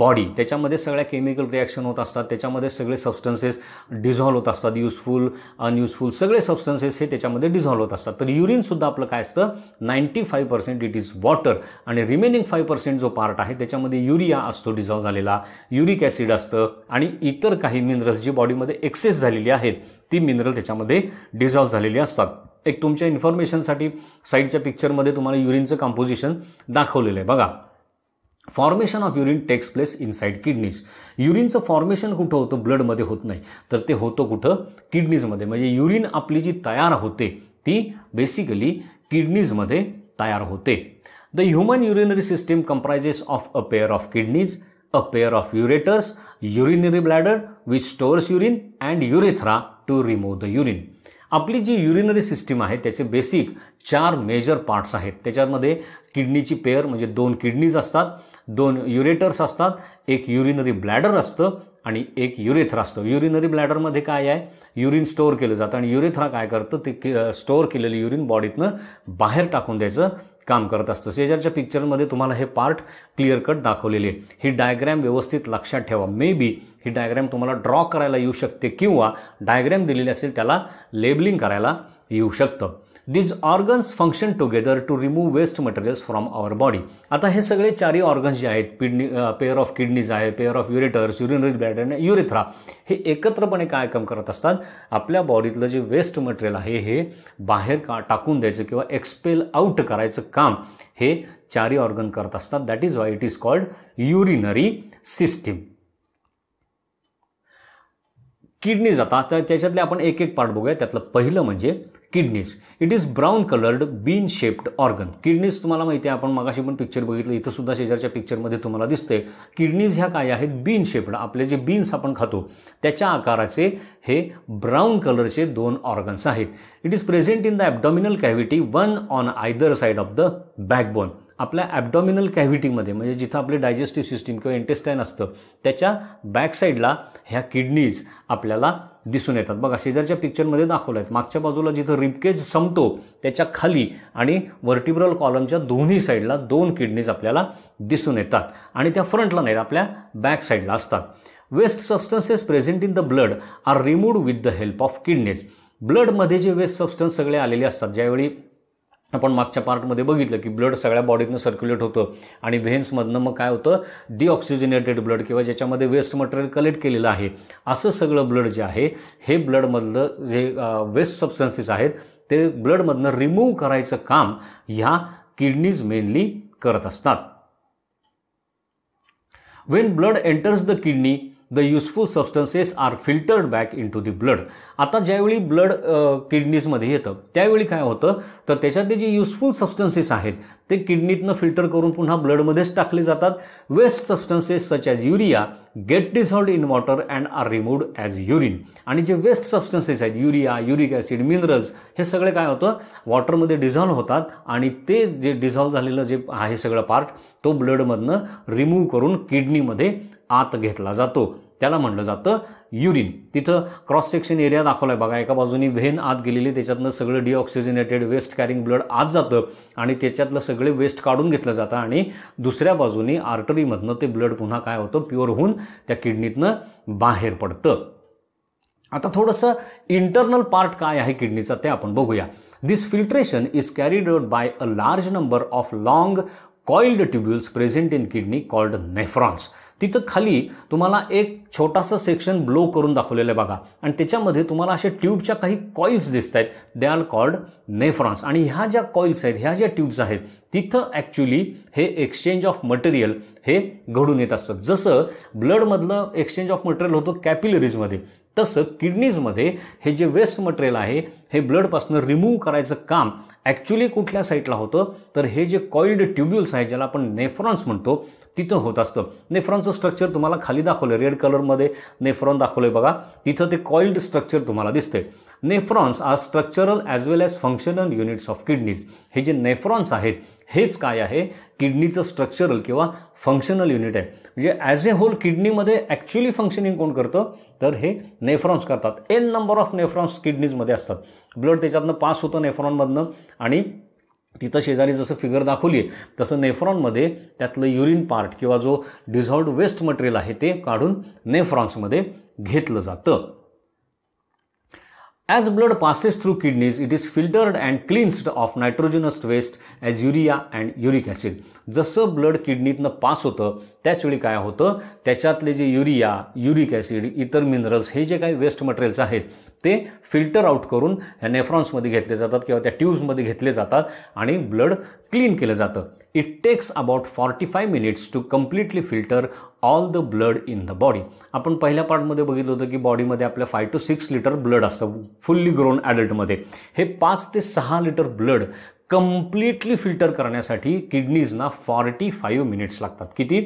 body त्याच्यामध्ये सगळ्या केमिकल रिॲक्शन होत असतात त्याच्यामध्ये सगळे सबस्टन्सेस डिझॉल्व्ह होत असतात युजफुल अनयुजफुल सगळे सबस्टन्सेस हे त्याच्यामध्ये डिझॉल्व्ह होत असतात तर युरिनसुद्धा आपलं काय असतं ninety five percent it is water आणि रिमेनिंग फाय पर्सेंट जो पार्ट आहे त्याच्यामध्ये युरिया असतो डिझॉल्व्ह झालेला युरिक ॲसिड असतं आणि इतर काही मिनरल्स जी बॉडीमध्ये एक्सेस झालेली आहेत ती मिनरल त्याच्यामध्ये डिझॉल्व झालेली असतात एक तुमच्या इन्फॉर्मेशनसाठी साईडच्या पिक्चरमध्ये तुम्हाला युरिनचं कंपोजिशन दाखवलेलं आहे बघा formation of urine takes place inside kidneys युरिनचं फॉर्मेशन कुठं होतं ब्लडमध्ये होत नाही तर ते होतं कुठं किडनीजमध्ये म्हणजे युरिन आपली जी तयार होते ती बेसिकली किडनीजमध्ये तयार होते the human urinary system comprises of a pair of kidneys a pair of ureters urinary bladder which stores urine and urethra to remove the urine आपली जी युरिनरी सिस्टीम आहे त्याचे बेसिक चार मेजर पार्ट्स आहेत त्याच्यामध्ये किडनीची पेअर म्हणजे दोन kidneys असतात दोन युरेटर्स असतात एक युरिनरी ब्लॅडर असतं आणि एक युरेथ्रा असतं युरिनरी ब्लॅडरमध्ये काय आहे युरिन स्टोअर केलं जातं आणि युरेथ्रा काय करतं ते स्टोअर केलेलं युरिन बॉडीतनं बाहेर टाकून द्यायचं काम करत असतं शेजारच्या पिक्चरमध्ये तुम्हाला हे पार्ट क्लिअर कट दाखवलेले ही डायग्रॅम व्यवस्थित लक्षात ठेवा मे बी ही डायग्रॅम तुम्हाला ड्रॉ करायला येऊ शकते किंवा डायग्रॅम दिलेली असेल त्याला लेबलिंग करायला येऊ शकतं these organs function together to remove waste materials from our body आता हे सगळे चारही ऑर्गन्स जे आहेत किडनी पेअर ऑफ किडनीज आहे pair of ureters urinary bladder आणि युरिथ्रा हे एकत्रपणे काय काम करत असतात आपल्या बॉडीतलं जे वेस्ट मटेरियल आहे हे बाहेर का टाकून द्यायचं किंवा एक्सपेल आउट करायचं काम हे चारी ऑर्गन करत असतात that is why it is called urinary system kidneys आता तर त्याच्यातले आपण एक एक पार्ट बघूया त्यातलं पहिलं म्हणजे kidneys it is brown coloured bean shaped organ kidneys तुम्हाला माहिती आहे आपण मगाशी पण पिक्चर बघितलं इथं सुद्धा शेजारच्या पिक्चरमध्ये तुम्हाला दिसते किडनीज ह्या काय आहेत बीन शेप्ड आपले जे बीन्स आपण खातो त्याच्या आकाराचे हे ब्राऊन कलरचे दोन ऑर्गन्स आहेत it is present in the abdominal cavity one on either side of the backbone आपल्या ॲबडॉमिनल कॅव्हिटीमध्ये म्हणजे जिथं आपले डायजेस्टिव्ह सिस्टीम किंवा इंटेस्टाईन असतं त्याच्या बॅकसाईडला ह्या किडनीज आपल्याला दिसून येतात बघा शेजारच्या पिक्चरमध्ये दाखवलं आहेत मागच्या बाजूला जिथं रिपकेज संपतो त्याच्या खाली आणि व्हर्टिब्रल कॉलमच्या दोन्ही साईडला दोन किडनीज आपल्याला दिसून येतात आणि त्या फ्रंटला नाहीत आपल्या बॅक साईडला असतात waste substances present in the blood are remove with the help of kidneys ब्लडमध्ये जे वेस्ट सबस्टन्स सगळे आलेले असतात ज्यावेळी आपण मागच्या पार्टमध्ये बघितलं की ब्लड सगळ्या बॉडीतनं सर्क्युलेट होतं आणि व्हेन्समधनं मग काय होतं डिऑक्सिजनेटेड ब्लड किंवा ज्याच्यामध्ये वेस्ट मटेरियल कलेक्ट केलेलं आहे असं सगळं ब्लड जे आहे हे ब्लडमधलं जे वेस्ट सबस्टन्सेस आहेत ते ब्लडमधनं रिमूव्ह करायचं काम ह्या किडनीज मेनली करत असतात when blood enters the kidney the useful substances are filtered back into the blood आता ज्यावेळी ब्लड किडनीजमध्ये येतं त्यावेळी काय होतं तर त्याच्यातले जे युजफुल सबस्टन्सेस आहेत ते किडनीतनं फिल्टर करून पुन्हा ब्लडमध्येच टाकले जातात waste substances such as urea get dissolved in water and are removed as urine आणि जे वेस्ट सबस्टन्सेस आहेत युरिया युरिक ॲसिड मिनरल्स हे सगळे काय होतं वॉटरमध्ये डिझॉल्व्ह होतात आणि ते जे डिझॉल्व्ह झालेलं जे आहे सगळं पार्ट तो ब्लडमधनं रिमूव्ह करून किडनीमध्ये आत घेतला जातो त्याला म्हटलं जातं युरिन तिथं क्रॉस सेक्शन एरिया दाखवला आहे बघा एका बाजूनी व्हेन आत गेलेली त्याच्यातनं सगळं डिऑक्सिजनेटेड वेस्ट कॅरिंग ब्लड आत जातं आणि त्याच्यातलं सगळे वेस्ट काढून घेतलं जातं आणि दुसऱ्या बाजूनी आर्टरीमधनं ते ब्लड पुन्हा काय होतं प्युअर होऊन त्या किडनीतनं बाहेर पडतं आता थोडंसं इंटरनल पार्ट काय आहे किडनीचा ते आपण बघूया this filtration is carried out by a large number of long coiled tubules present in kidney called nephrons तिथं खाली तुम्हाला एक छोटासा सेक्शन ब्लो करून दाखवलेलं आहे बघा आणि त्याच्यामध्ये तुम्हाला अशा ट्यूबच्या काही कॉईल्स दिसत आहेत दे आर कॉल्ड नेफ्रॉन्स आणि ह्या ज्या कॉईल्स आहेत ह्या ज्या ट्यूब्स आहेत तिथं ॲक्च्युली हे एक्सचेंज ऑफ मटेरियल हे घडून येत असतं जसं ब्लडमधलं एक्सचेंज ऑफ मटेरियल होतं कॅपिलरीजमध्ये तसं किडनीजमध्ये हे जे वेस्ट मटेरियल आहे हे ब्लडपासून रिमूव्ह करायचं काम ॲक्च्युली कुठल्या साईटला होतं तर हे जे कॉइल्ड ट्युब्युल्स आहे ज्याला आपण नेफ्रॉन्स म्हणतो तिथं होत असतं नेफ्रॉनचं स्ट्रक्चर तुम्हाला खाली दाखवलं रेड कलरमध्ये नेफ्रॉन दाखवलंय बघा तिथं ते कॉइल्ड स्ट्रक्चर तुम्हाला दिसते nephrons are structural as well as functional units of kidneys हे जे नेफ्रॉन्स आहेत हेच काय आहे किडनीचं स्ट्रक्चरल किंवा फंक्शनल युनिट आहे म्हणजे ॲज ए होल किडनीमध्ये ॲक्च्युली फंक्शनिंग कोण करतं तर हे नेफ्रॉन्स करतात एन नंबर ऑफ नेफ्रॉन्स किडनीजमध्ये असतात ब्लड त्याच्यातनं पास होतं नेफ्रॉनमधनं आणि तिथं शेजारी जसं फिगर दाखवली आहे तसं नेफ्रॉनमध्ये त्यातलं युरिन पार्ट किंवा जो डिझॉल्ड वेस्ट मटेरियल आहे ते काढून नेफ्रॉन्समध्ये घेतलं जातं as blood passes through kidneys it is filtered and cleansed of nitrogenous waste as urea and uric acid. जसं ब्लड किडनीतनं पास होतं त्याचवेळी काय होतं त्याच्यातले जे युरिया युरिक ॲसिड इतर मिनरल्स हे जे काही वेस्ट मटेरियल्स आहेत ते फिल्टर आउट करून नेफ्रॉन्समध्ये घेतले जातात किंवा त्या ट्यूब्समध्ये घेतले जातात आणि ब्लड क्लीन केलं जातं it takes about forty five minutes to completely filter all the blood in the body आपण पहिल्या पार्टमध्ये बघितलं होतं की बॉडीमध्ये आपल्या five to six litre blood असतं फुल्ली ग्रोन ॲडल्टमध्ये हे पाच ते सहा लिटर ब्लड कम्प्लिटली फिल्टर करण्यासाठी किडनीजना फॉर्टी फाईव्ह मिनिट्स लागतात किती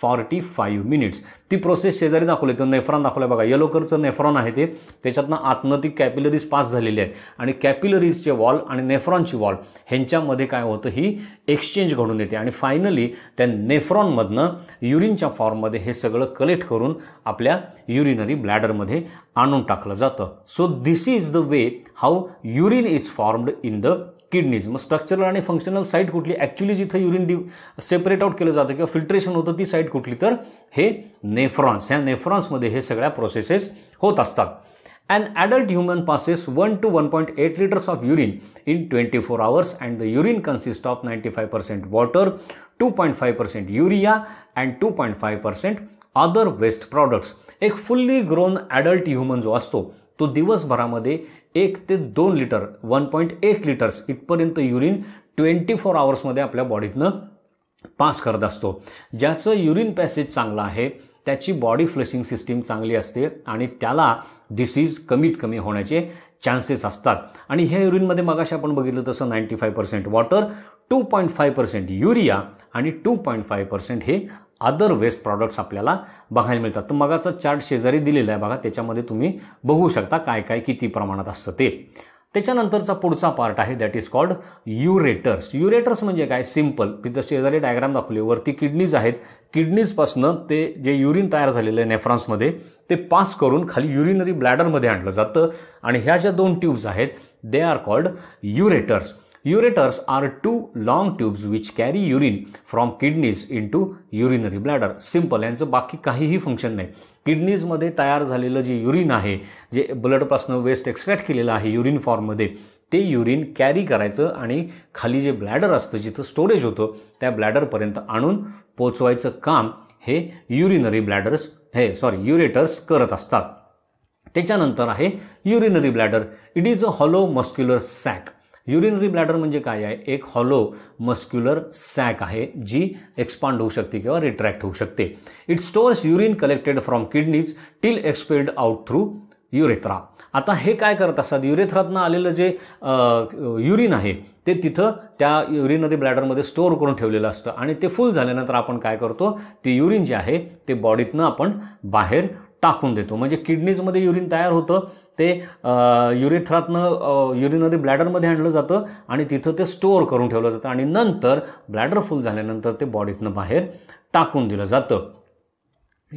फॉर्टी फाईव्ह मिनिट्स ती प्रोसेस शेजारी दाखवली तर नेफ्रॉन दाखवलं बघा येलो कलरचं नेफ्रॉन आहे ते त्याच्यातनं आतनं ती कॅपिलरीज पास झालेली आहेत आणि कॅपिलरीजचे वॉल आणि नेफ्रॉनची वॉल ह्यांच्यामध्ये काय होतं ही एक्सचेंज घडून येते आणि फायनली त्या नेफ्रॉनमधनं युरिनच्या फॉर्ममध्ये हे सगळं कलेक्ट करून आपल्या युरिनरी ब्लॅडरमध्ये आणून टाकलं जातं so this is the way how urine is formed in the kidneys मग स्ट्रक्चरल आणि फंक्शनल साईट कुठली ॲक्च्युली जिथं युरिन डि सेपरेट आउट केलं जातं किंवा फिल्ट्रेशन होतं ती साईट कुठली तर हे नेफ्रॉन्स ह्या नेफ्रॉन्समध्ये हे सगळ्या प्रोसेसेस होत असतात and adult human passes one to one point eight litres of urine in twenty four hours and the urine consist of ninety five percent water two point five percent urea and two point five percent other waste products एक fully grown adult human जो असतो तो दिवसभरामध्ये एक ते दोन litre one point eight litres इथपर्यंत urine twenty four आवर्समध्ये आपल्या बॉडीतनं पास करत असतो ज्याचं युरिन पॅसेज चांगलं आहे त्याची बॉडी फ्लशिंग सिस्टीम चांगली असते आणि त्याला डिसीज कमीत कमी होण्याचे चान्सेस असतात आणि ह्या युरिनमध्ये मगाशी आपण बघितलं तसं ninety five percent water two point five percent urea आणि टू पॉईंट फाय पर्सेंट हे अदर वेस्ट प्रॉडक्ट्स आपल्याला बघायला मिळतात तर मगाचा चार्ट शेजारी दिलेला आहे बघा त्याच्यामध्ये तुम्ही बघू शकता काय काय किती प्रमाणात असतं ते त्याच्यानंतरचा पुढचा पार्ट आहे that is called ureters ureters म्हणजे काय सिम्पल तर शेजारी डायग्राम दाखवले वरती किडनीज आहेत किडनीजपासनं ते जे युरिन तयार झालेलं आहे नेफ्रान्समध्ये ते पास करून खाली युरिनरी ब्लॅडरमध्ये आणलं जातं आणि ह्या ज्या दोन ट्यूब्स आहेत they are called ureters Ureters are two long tubes which carry urine from kidneys into urinary bladder. Simple यांचं बाकी काहीही फंक्शन नाही किडनीजमध्ये तयार झालेलं जे युरिन आहे जे ब्लडपासनं वेस्ट एक्सट्रैक्ट केलेलं आहे युरिन फॉर्ममध्ये ते युरिन कॅरी करायचं आणि खाली जे ब्लॅडर असतं जिथं स्टोरेज होतं त्या ब्लॅडरपर्यंत आणून पोचवायचं काम हे युरिनरी ब्लॅडर्स हे सॉरी युरेटर्स करत असतात त्याच्यानंतर आहे urinary bladder it is a hollow muscular sac urinary bladder म्हणजे काय आहे एक हॉलो मस्क्युलर सॅक आहे जी एक्सपांड होऊ शकते किंवा रिट्रॅक्ट होऊ शकते it stores urine collected from kidneys till expelled out through urethra आता हे काय करत असतात युरेथ्रातनं आलेलं जे युरिन आहे ते तिथं त्या युरिनरी ब्लॅडरमध्ये स्टोअर करून ठेवलेलं असतं आणि ते फुल झाल्यानंतर आपण काय करतो ते युरिन जे आहे ते बॉडीतनं आपण बाहेर टाकून देतो म्हणजे किडनीजमध्ये युरिन तयार होतं ते युरिथ्रातनं युरिनरी ब्लॅडरमध्ये आणलं जातं आणि तिथं ते स्टोअर करून ठेवलं जातं आणि नंतर ब्लॅडर फुल झाल्यानंतर ते बॉडीतनं बाहेर टाकून दिलं जातं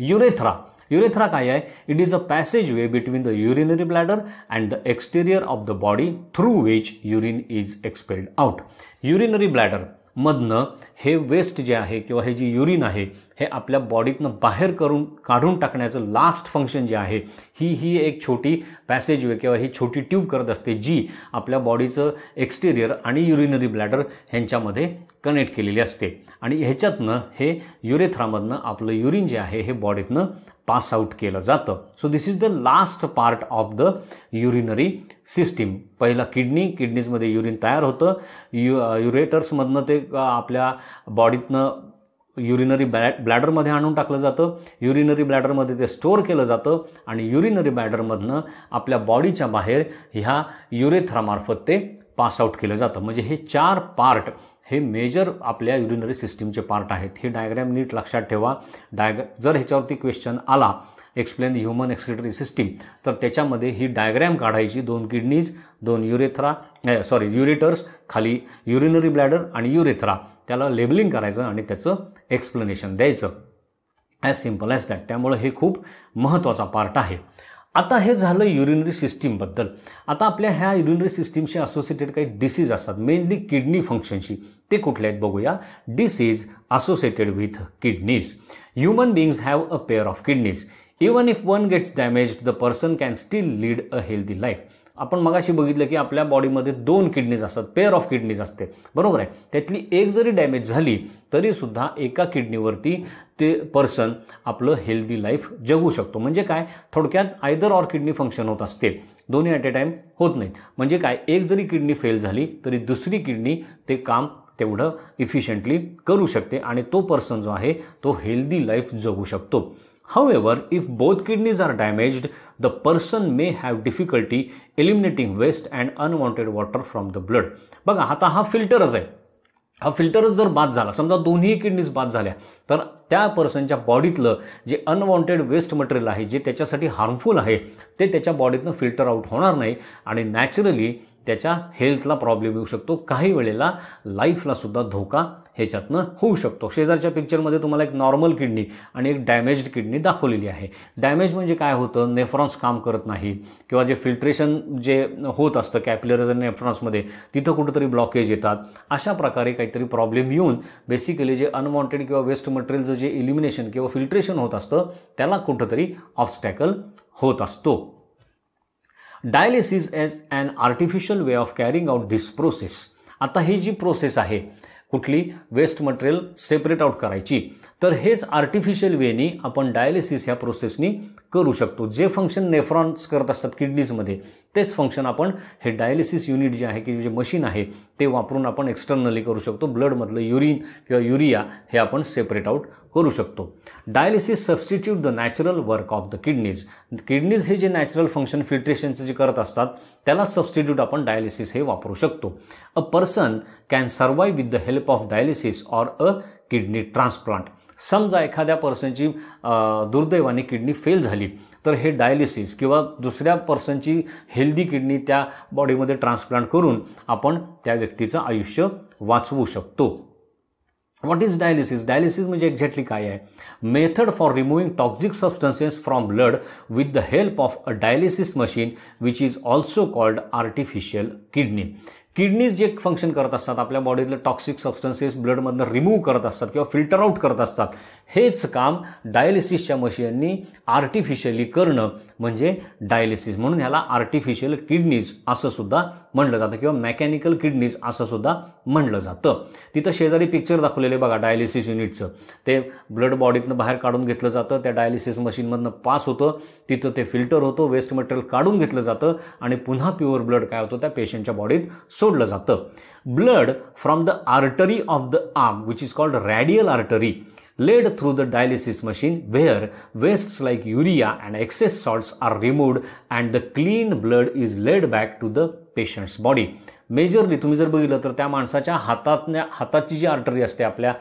युरेथ्रा युरेथ्रा काय आहे it is a passageway between the urinary bladder and the exterior of the body through which urine is expelled out urinary bladder मधनं हे वेस्ट जे आहे किंवा हे जी युरिन आहे हे आपल्या बॉडीतनं बाहेर करून काढून टाकण्याचं लास्ट फंक्शन जे आहे ही ही एक छोटी वे किंवा ही छोटी ट्यूब करत असते जी आपल्या बॉडीचं एक्सटेरियर आणि युरिनरी ब्लॅडर ह्यांच्यामध्ये कनेक्ट केलेली असते आणि ह्याच्यातनं हे युरेथ्रामधनं आपलं युरिन जे आहे हे बॉडीतनं पास आऊट केलं जातं so this is the last part of the urinary system पहिला किडनी किडनीजमध्ये युरिन तयार होतं यु युरेटर्समधनं uh, ते uh, आपल्या बॉडीतनं युरिनरी ब्लॅ ब्लॅडरमध्ये आणून टाकलं जातं युरिनरी ब्लॅडरमध्ये ते स्टोअर केलं जातं आणि युरिनरी ब्लॅडरमधनं आपल्या बॉडीच्या बाहेर ह्या युरेथ्रामार्फत ते पास आऊट केलं जातं म्हणजे हे चार पार्ट हे मेजर आपल्या युरिनरी सिस्टीमचे पार्ट आहेत हे डायग्रॅम नीट लक्षात ठेवा डायग जर ह्याच्यावरती क्वेश्चन आला एक्सप्लेन ह्युमन एक्सक्रिटरी सिस्टीम तर त्याच्यामध्ये ही डायग्रॅम काढायची दोन किडनीज दोन युरेथ्रा सॉरी युरेटर्स खाली युरिनरी ब्लॅडर आणि युरेथ्रा त्याला लेबलिंग करायचं आणि त्याचं एक्सप्लेनेशन द्यायचं ॲज सिम्पल ॲज दॅट त्यामुळे हे खूप महत्त्वाचा पार्ट आहे आता हे झालं युरिनरी सिस्टीमबद्दल आता आपल्या ह्या युरिनरी सिस्टीमशी असोसिएटेड काही डिसीज असतात मेनली किडनी फंक्शनशी ते कुठले आहेत बघूया disease associated with kidneys human beings have a pair of kidneys even if one gets damage the person can still lead a healthy life आपण मगाशी बघितलं की आपल्या बॉडीमध्ये दोन किडनीज असतात पेअर ऑफ किडनीज असते बरोबर आहे त्यातली एक जरी डॅमेज झाली तरीसुद्धा एका किडनीवरती ते पर्सन आपलं हेल्दी लाईफ जगू शकतो म्हणजे काय थोडक्यात आयदर ऑर किडनी फंक्शन होत असते दोन्ही ॲट अ टाईम होत नाहीत म्हणजे काय एक जरी किडनी फेल झाली तरी दुसरी किडनी ते काम तेवढं इफिशियंटली करू शकते आणि तो पर्सन जो आहे तो हेल्दी लाईफ जगू शकतो However, if both kidneys are damaged, the person may have difficulty eliminating waste and unwanted water from the blood. बघा आता हा फिल्टरच आहे हा फिल्टरच जर बाद झाला समजा दोन्ही किडनीज बाद झाल्या तर त्या पर्सनच्या बॉडीतलं जे अनवॉन्टेड वेस्ट मटेरियल आहे जे त्याच्यासाठी हार्मफुल आहे ते त्याच्या बॉडीतनं फिल्टर आउट होणार नाही आणि नॅचरली त्याच्या हेल्थला प्रॉब्लेम येऊ शकतो काही वेळेला लाईफला सुद्धा धोका ह्याच्यातनं होऊ शकतो शेजारच्या पिक्चरमध्ये तुम्हाला एक नॉर्मल किडनी आणि एक डॅमेज्ड किडनी दाखवलेली आहे डॅमेज म्हणजे काय होतं नेफ्रॉन्स काम करत नाही किंवा जे फिल्ट्रेशन जे होत असतं कॅप्युलर नेफ्रॉन्समध्ये तिथं कुठंतरी ब्लॉकेज येतात अशा प्रकारे काहीतरी प्रॉब्लेम येऊन बेसिकली जे अनवॉन्टेड किंवा वेस्ट मटेरियल पाण्याचं जे इल्युमिनेशन किंवा फिल्ट्रेशन होत असतं त्याला कुठंतरी ऑब्स्टॅकल होत असतो dialysis as an artificial way of carrying out this process आता ही जी प्रोसेस आहे कुठली वेस्ट मटेरियल सेपरेट आउट करायची तर हेच आर्टिफिशियल वेनी आपण डायलिसिस ह्या प्रोसेसनी करू शकतो जे फंक्शन नेफ्रॉन्स करत असतात किडनीजमध्ये तेच फंक्शन आपण हे डायलिसिस युनिट जे आहे की जे मशीन आहे ते वापरून आपण एक्सटर्नली करू शकतो ब्लडमधलं युरिन किंवा युरिया हे आपण सेपरेट आउट करू शकतो dialysis substitute the natural work of the kidneys kidneys हे जे नॅचरल फंक्शन फिल्ट्रेशनचं जे करत असतात त्याला सबस्टिट्यूट आपण डायलिसिस हे वापरू शकतो a person can survive with the help of dialysis or a kidney transplant समजा एखाद्या पर्सनची दुर्दैवाने किडनी फेल झाली तर हे डायलिसिस किंवा दुसऱ्या पर्सनची हेल्दी किडनी त्या बॉडीमध्ये ट्रान्सप्लांट करून आपण त्या व्यक्तीचं आयुष्य वाचवू शकतो व्हॉट इज डायलिसिस डायलिसिस म्हणजे एक्झॅक्टली काय आहे method for removing toxic substances from blood with the help of a dialysis machine which is also called artificial kidney kidneys जे फंक्शन करत असतात आपल्या बॉडीतले टॉक्सिक सबस्टन्सेस ब्लडमधनं रिमूव्ह करत असतात किंवा फिल्टर आउट करत असतात हेच काम डायलिसिसच्या मशीननी आर्टिफिशियली करणं म्हणजे डायलिसिस म्हणून ह्याला आर्टिफिशियल किडनीज असं सुद्धा म्हणलं जातं किंवा मेकॅनिकल किडनीज असं सुद्धा म्हणलं जातं तिथं शेजारी पिक्चर दाखवलेले बघा डायलिसिस युनिटचं ते ब्लड बॉडीतनं बाहेर काढून घेतलं जातं त्या डायलिसिस मशीनमधनं पास होतं तिथं ते फिल्टर होतं वेस्ट मटेरियल काढून घेतलं जातं आणि पुन्हा प्युअर ब्लड काय होतं त्या पेशंटच्या बॉडीत सोडलं जातं blood from the artery of the arm which is called radial artery led through the dialysis machine where wastes like urea and excess salts are removed and the clean blood is led back to the patient's body majorly तुम्ही जर बघितलं तर त्या माणसाच्या हातात हाताची जी artery असते आपल्या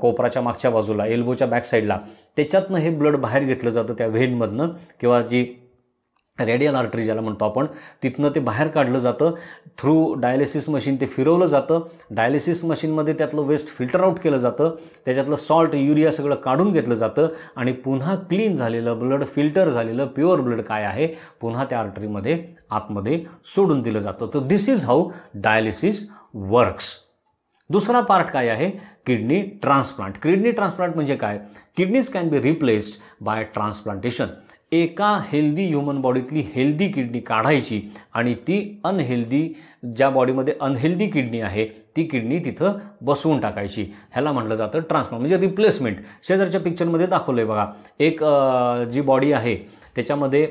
कोपराच्या मागच्या बाजूला एल्बोच्या बॅक साईडला त्याच्यातनं हे ब्लड बाहेर घेतलं जातं त्या व्हेनमधनं किंवा जी रेडियल आर्टरी ज्याला म्हणतो आपण तिथनं ते बाहेर काढलं जातं थ्रू डायलिसिस मशीन ते फिरवलं जातं डायलिसिस मशीनमध्ये त्यातलं वेस्ट फिल्टर आउट केलं जातं त्याच्यातलं सॉल्ट युरिया सगळं काढून घेतलं जातं आणि पुन्हा क्लीन झालेलं ब्लड फिल्टर झालेलं प्युअर ब्लड काय आहे पुन्हा त्या आर्टरीमध्ये आतमध्ये सोडून दिलं जातं तर this is how dialysis works दुसरा पार्ट काय आहे किडनी ट्रान्सप्लांट किडनी ट्रान्सप्लांट म्हणजे काय kidneys can be replaced by transplantation एका हेल्दी ह्युमन बॉडीतली हेल्दी किडनी काढायची आणि ती अनहेल्दी ज्या बॉडीमध्ये अनहेल्दी किडनी आहे ती किडनी तिथं बसवून टाकायची ह्याला म्हटलं जातं ट्रान्सफॉर्म म्हणजे रिप्लेसमेंट शेजारच्या पिक्चरमध्ये दाखवलं आहे बघा एक जी बॉडी आहे त्याच्यामध्ये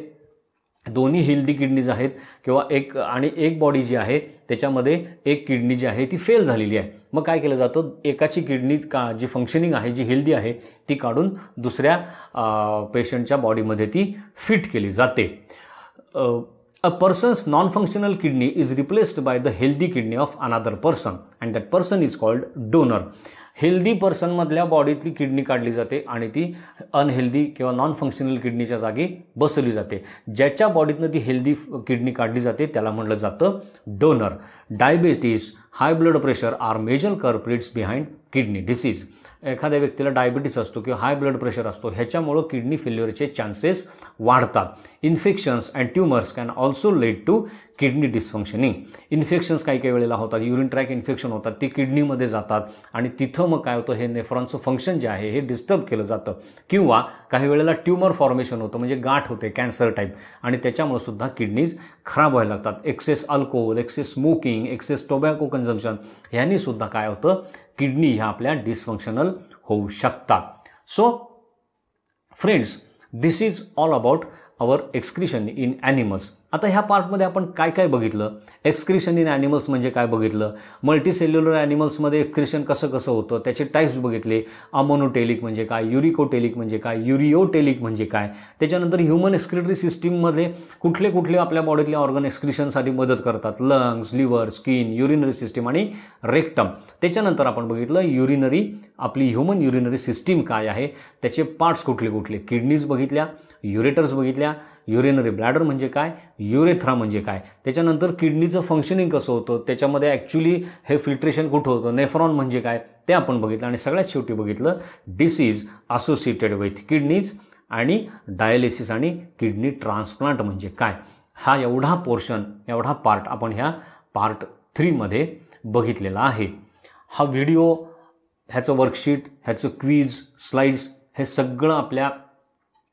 दोन्ही हेल्दी किडनीज आहेत किंवा एक आणि एक बॉडी जी आहे त्याच्यामध्ये एक किडनी जी आहे ती फेल झालेली आहे मग काय केलं जातं एकाची किडनी का जी फंक्शनिंग आहे जी हेल्दी आहे ती काढून दुसऱ्या पेशंटच्या बॉडीमध्ये ती फिट केली जाते a person's non functional kidney is replaced by the healthy kidney of another person and that person is called donor healthy पर्सनमधल्या बॉडीतली किडनी काढली जाते आणि ती अनहेल्दी किंवा नॉन फंक्शनल किडनीच्या जागी बसवली जाते ज्याच्या बॉडीतनं ती हेल्दी किडनी काढली जाते त्याला म्हटलं जातं donor diabetes high blood pressure are major culprits behind kidney disease एखाद्या व्यक्तीला डायबिटीस असतो किंवा हाय ब्लड प्रेशर असतो ह्याच्यामुळं किडनी फेल्युअरचे चान्सेस वाढतात infections and tumours can also lead to kidney dysfunctioning infections काही काही वेळेला होतात युरिन ट्रॅक इन्फेक्शन होतात ते किडनीमध्ये जातात आणि तिथं मग काय होतं हे नेफ्रॉनचं फंक्शन जे आहे हे डिस्टर्ब केलं जातं किंवा काही वेळेला ट्युमर फॉर्मेशन होतं म्हणजे गाठ होते कॅन्सर टाईप आणि त्याच्यामुळे सुद्धा किडनीज खराब व्हायला लागतात excess alcohol excess smoking excess tobacco consumption ह्यांनी सुद्धा काय होतं किडनी ह्या आपल्या डिस्फंक्शनल होऊ शकतात so friends this is all about our excretion in animals आता ह्या पार्टमध्ये आपण काय काय बघितलं एक्सक्रिशन इन ॲनिमल्स म्हणजे काय बघितलं मल्टीसेल्युलर ॲनिमल्समध्ये एक्सक्रिशन कसं कसं होतं त्याचे टाईप्स बघितले अमोनोटेलिक म्हणजे काय युरिकोटेलिक म्हणजे काय युरिओटेलिक म्हणजे काय त्याच्यानंतर ह्युमन एक्सक्रिटरी सिस्टीममध्ये कुठले कुठले आपल्या बॉडीतल्या ऑर्गन एक्सक्रिशनसाठी मदत करतात lungs liver skin urinary system आणि रेक्टम त्याच्यानंतर आपण बघितलं युरिनरी आपली ह्युमन युरिनरी सिस्टीम काय आहे त्याचे पार्ट्स कुठले कुठले किडनीज बघितल्या युरेटर्स बघितल्या युरिनरी ब्लॅडर म्हणजे काय युरेथ्रा म्हणजे काय त्याच्यानंतर किडनीचं फंक्शनिंग कसं होतं त्याच्यामध्ये ॲक्च्युली हे फिल्ट्रेशन कुठं होतं नेफ्रॉन म्हणजे काय ते आपण बघितलं आणि सगळ्यात शेवटी बघितलं डिसीज असोसिएटेड विथ किडनीज आणि डायलिसिस आणि किडनी ट्रान्सप्लांट म्हणजे काय हा एवढा पोर्शन एवढा पार्ट आपण ह्या पार्ट थ्रीमध्ये बघितलेला आहे हा व्हिडिओ ह्याचं वर्कशीट ह्याचं क्वीज स्लाइड्स हे सगळं आपल्या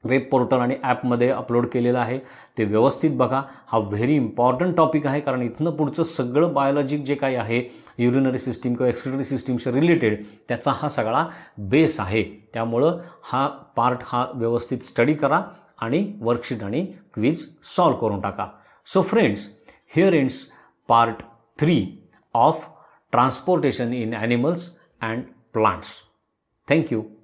वेब पोर्टल आणि ॲपमध्ये अपलोड केलेलं आहे ते व्यवस्थित बघा हा व्हेरी इम्पॉर्टंट टॉपिक आहे कारण इथनं पुढचं सगळं बायोलॉजिक जे काही आहे युरिनरी सिस्टीम किंवा एक्सक्रिटरी सिस्टीमशी रिलेटेड त्याचा हा सगळा बेस आहे त्यामुळं हा पार्ट हा व्यवस्थित स्टडी करा आणि वर्कशीट आणि क्वीज सॉल्व करून टाका so friends here ends part three of transportation in animals and plants thank you